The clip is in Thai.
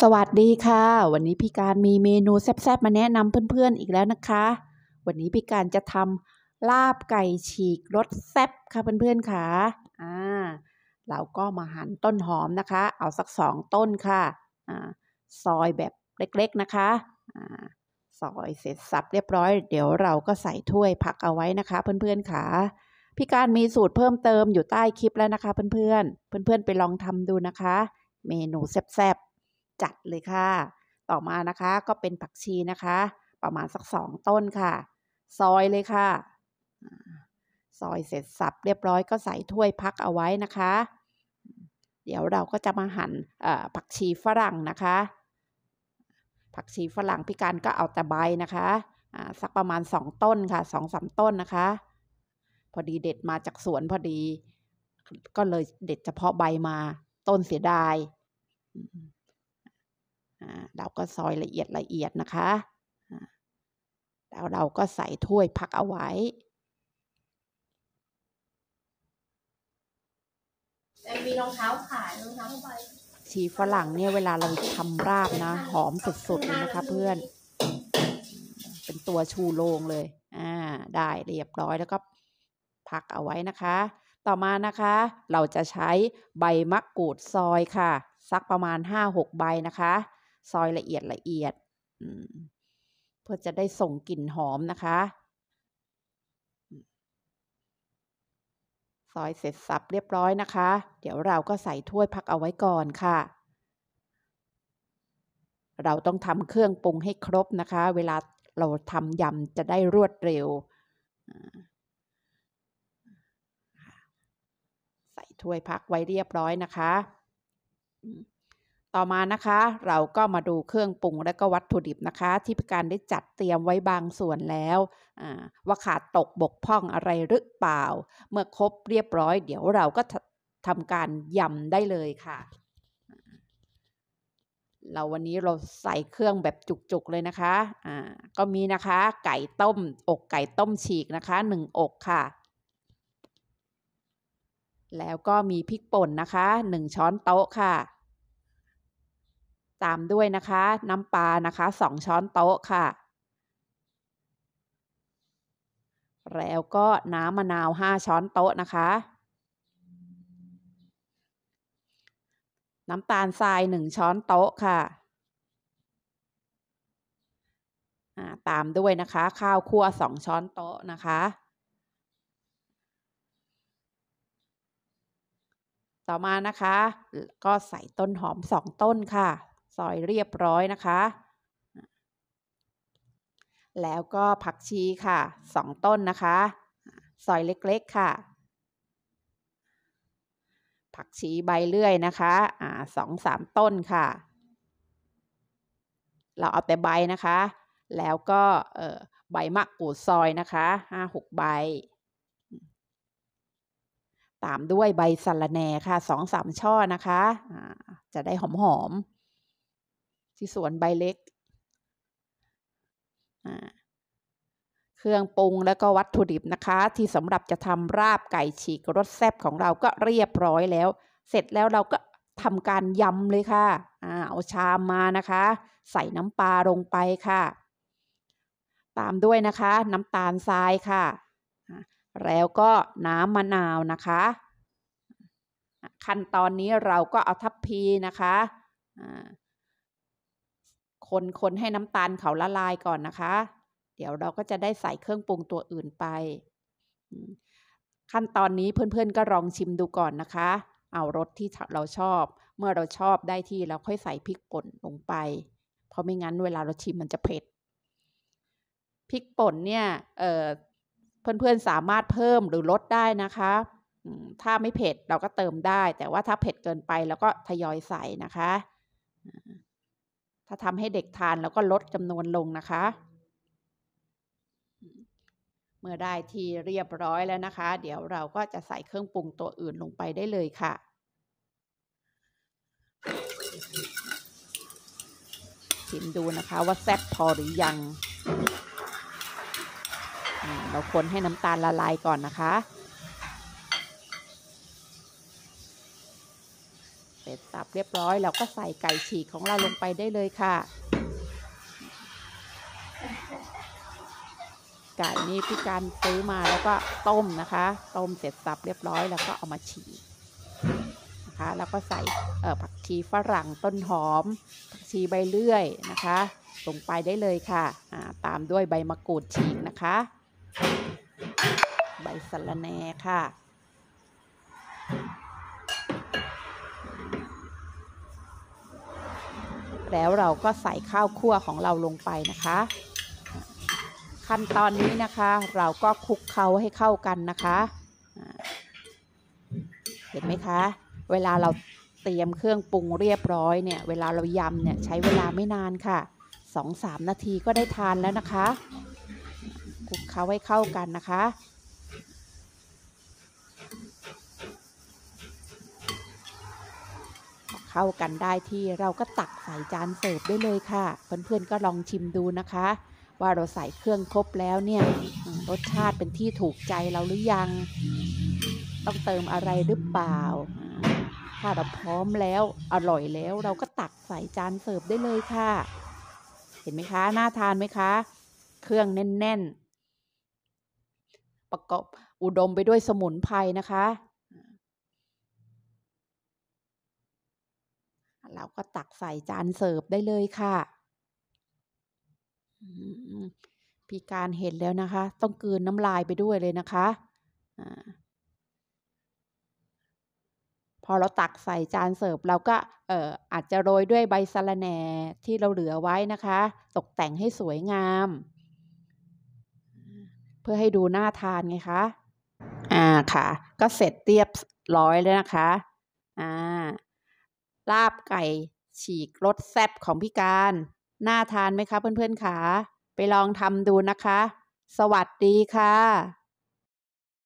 สวัสดีค่ะ วันนี้ พี่การมีเมนูแซ่บๆมาแนะนำเพื่อนๆ อีกแล้วนะคะ วันนี้พี่การจะทำลาบไก่ฉีกรสแซ่บค่ะเพื่อนๆค่ะอ่า เราก็มาหั่นต้นหอมนะคะ เอาสักสองต้นค่ะ อ่าซอยแบบเล็กๆ นะคะ อ่าซอยเสร็จสับเรียบร้อย เดี๋ยวเราก็ใส่ถ้วยพักเอาไว้นะคะ เพื่อนๆค่ะพี่การมีสูตรเพิ่มเติมอยู่ใต้คลิปแล้วนะคะ เพื่อนๆ เพื่อนๆ ไปลองทำดูนะคะ เมนูแซ่บๆจัดเลยค่ะ ต่อมานะคะ ก็เป็นผักชีนะคะ ประมาณสักสองต้นค่ะ ซอยเลยค่ะซอยเสร็จสับเรียบร้อยก็ใส่ถ้วยพักเอาไว้นะคะ เดี๋ยวเราก็จะมาหั่นผักชีฝรั่งนะคะ ผักชีฝรั่งพี่การก็เอาแต่ใบนะคะสักประมาณสองต้นค่ะสองสาต้นนะคะ พอดีเด็ดมาจากสวนพอดี ก็เลยเด็ดเฉพาะใบมาต้นเสียดายเราก็ ซอย ละเอียดละเอียดนะคะ แล้วเราก็ใส่ ถ้วยพักเอาไว้แต่มีรองเท้าขายรองเท้าไปาชีฝรั่ง เนี่ยเวลาเราทำราบ นะ หอมสุด ๆ เลย นะคะ เพื่อน เป็นตัวชูโรงเลย อ่า ได้เรียบร้อยแล้วก็ พักเอาไว้นะคะ ต่อมานะคะ เราจะใช้ใบ มะกรูดซอยค่ะสักประมาณห้าหกใบนะคะซอยละเอียดละเอียดเพื่อจะได้ส่งกลิ่นหอมนะคะ ซอยเสร็จสับเรียบร้อยนะคะ เดี๋ยวเราก็ใส่ถ้วยพักเอาไว้ก่อนค่ะ เราต้องทำเครื่องปรุงให้ครบนะคะ เวลาเราทำยำจะได้รวดเร็ว ใส่ถ้วยพักไว้เรียบร้อยนะคะต่อมานะคะ เราก็มาดูเครื่องปรุงและก็วัตถุดิบนะคะ ที่พิการได้จัดเตรียมไว้บางส่วนแล้ว ว่าขาดตกบกพร่องอะไรหรือเปล่า เมื่อครบเรียบร้อย เดี๋ยวเราก็ทำการยำได้เลยค่ะ เราวันนี้เราใส่เครื่องแบบจุกๆเลยนะคะะก็มีนะคะไก่ต้มอกไก่ต้มฉีกนะคะหนึ่งอกค่ะ แล้วก็มีพริกป่นนะคะหนึ่งช้อนโต๊ะค่ะตามด้วยนะคะ น้ำปลา นะคะ2ช้อนโต๊ะค่ะ แล้วก็น้ำมะนาว5ช้อนโต๊ะนะคะ น้ำตาลทราย1ช้อนโต๊ะค่ะตามด้วยนะคะ ข้าวคั่ว2ช้อนโต๊ะนะคะต่อมานะคะ ก็ใส่ต้นหอมสองต้นค่ะซอยเรียบร้อยนะคะ แล้วก็ผักชีค่ะ 2 ต้นนะคะ ซอยเล็กๆ ค่ะ ผักชีใบเลื่อยนะคะ อ่าสองสามต้นค่ะ เราเอาแต่ใบนะคะ แล้วก็ใบ มะกรูดซอยนะคะ ห้าหกใบ ตามด้วยใบสะระแหน่ค่ะ สองสามช่อนะคะจะได้หอมๆที่สวนใบเล็ก เครื่องปรุงแล้วก็วัตถุดิบนะคะ ที่สำหรับจะทำราบไก่ฉีกรสแซ่บของเราก็เรียบร้อยแล้ว เสร็จแล้วเราก็ทำการยำเลยค่ะเอาชามมานะคะ ใส่น้ำปลาลงไปค่ะ ตามด้วยนะคะน้ำตาลทรายค่ะ แล้วก็น้ำมะนาวนะคะ ขั้นตอนนี้เราก็เอาทัพพีนะคะคนคนให้น้ำตาลเขาละลายก่อนนะคะ เดี๋ยวเราก็จะได้ใส่เครื่องปรุงตัวอื่นไป ขั้นตอนนี้เพื่อนๆ ก็ลองชิมดูก่อนนะคะ เอารสที่เราชอบ เมื่อเราชอบได้ที่เราค่อยใส่พริกป่นลงไป เพราะไม่งั้นเวลาเราชิมมันจะเผ็ด พริกป่นเนี่ยเเพื่อนๆสามารถเพิ่มหรือลดได้นะคะ ถ้าไม่เผ็ดเราก็เติมได้ แต่ว่าถ้าเผ็ดเกินไปเราก็ทยอยใส่นะคะถ้าทำให้เด็กทานแล้วก็ลดจำนวนลงนะคะ เมื่อได้ที่เรียบร้อยแล้วนะคะ เดี๋ยวเราก็จะใส่เครื่องปรุงตัวอื่นลงไปได้เลยค่ะ ชิมดูนะคะ ว่าแซ่บพอหรือยัง เราคนให้น้ำตาลละลายก่อนนะคะสร็จสับเรียบร้อยเราก็ใส่ไก่ฉีกของเราลงไปได้เลยค่ะไก่นี้พี่การซื้อมาแล้วก็ต้มนะคะ ต้มเสร็จสับเรียบร้อยแล้วก็เอามาฉีกนะคะ แล้วก็ใส่ผักชีฝรั่งต้นหอมผักชีใบเลื่อยนะคะลงไปได้เลยค่ะตามด้วยใบมะกรูดฉีกนะคะ ใบสะระแหน่ค่ะแล้วเราก็ใส่ข้าวคั่วของเราลงไปนะคะ ขั้นตอนนี้นะคะเราก็คลุกเขาให้เข้ากันนะคะ เห็นไหมคะ เวลาเราเตรียมเครื่องปรุงเรียบร้อยเนี่ยเวลาเรายำเนี่ย ใช้เวลาไม่นานค่ะสองสามนาทีก็ได้ทานแล้วนะคะคลุกเขาให้เข้ากันนะคะเข้ากันได้ที่เราก็ตักใส่จานเสิร์ฟได้เลยค่ะเพื่อนๆก็ลองชิมดูนะคะ ว่าเราใส่เครื่องครบแล้วเนี่ยรสชาติเป็นที่ถูกใจเราหรือยัง ต้องเติมอะไรหรือเปล่า ถ้าเราพร้อมแล้วอร่อยแล้ว เราก็ตักใส่จานเสิร์ฟได้เลยค่ะ เห็นไหมคะน่าทานไหมคะ เครื่องแน่น ๆ ประกอบอุดมไปด้วยสมุนไพรนะคะแล้วก็ตักใส่จานเสิร์ฟได้เลยค่ะพี่การเห็นแล้วนะคะ ต้องกืนน้ำลายไปด้วยเลยนะคะพอเราตักใส่จานเสิร์ฟเราก็เอ่ออาจจะโรยด้วยใบสะระแหน่ที่เราเหลือไว้นะคะ ตกแต่งให้สวยงาม เพื่อให้ดูน่าทานไงคะอ่าค่ะ ก็เสร็จเรียบร้อยแล้วนะคะ อ่าลาบไก่ ฉีกรสแซ่บของพี่การน่าทานไหมคะเพื่อนๆขา ไปลองทำดูนะคะ สวัสดีค่ะ